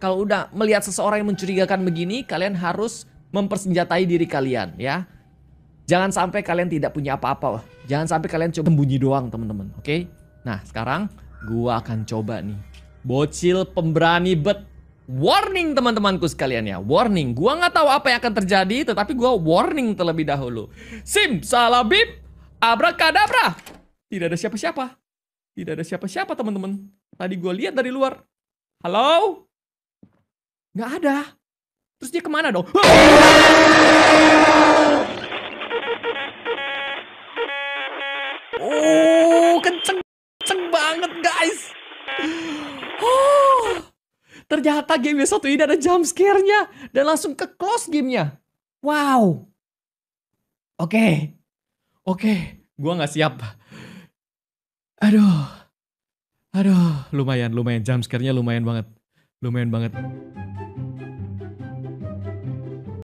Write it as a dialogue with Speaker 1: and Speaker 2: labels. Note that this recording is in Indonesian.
Speaker 1: kalau udah melihat seseorang yang mencurigakan begini, kalian harus mempersenjatai diri kalian ya. Jangan sampai kalian tidak punya apa-apa. Jangan sampai kalian coba sembunyi doang, teman-teman. Oke? Okay? Nah, sekarang gua akan coba nih. Bocil pemberani bet. Warning teman-temanku sekalian ya. Warning. Gua nggak tahu apa yang akan terjadi, tetapi gua warning terlebih dahulu. Sim, salabim, abrakadabra. Tidak ada siapa-siapa.
Speaker 2: Tidak ada siapa-siapa, teman-teman. Tadi gua lihat dari luar. Halo?
Speaker 3: Nggak ada. Terus dia kemana dong? Oh, kenceng, kenceng banget guys. Oh, ternyata game yang satu ini ada jump scare-nya dan langsung ke close gamenya. Wow. Oke, oke, okay. gua nggak siap. Aduh,
Speaker 4: aduh, lumayan, lumayan jump scare-nya lumayan banget, lumayan
Speaker 3: banget.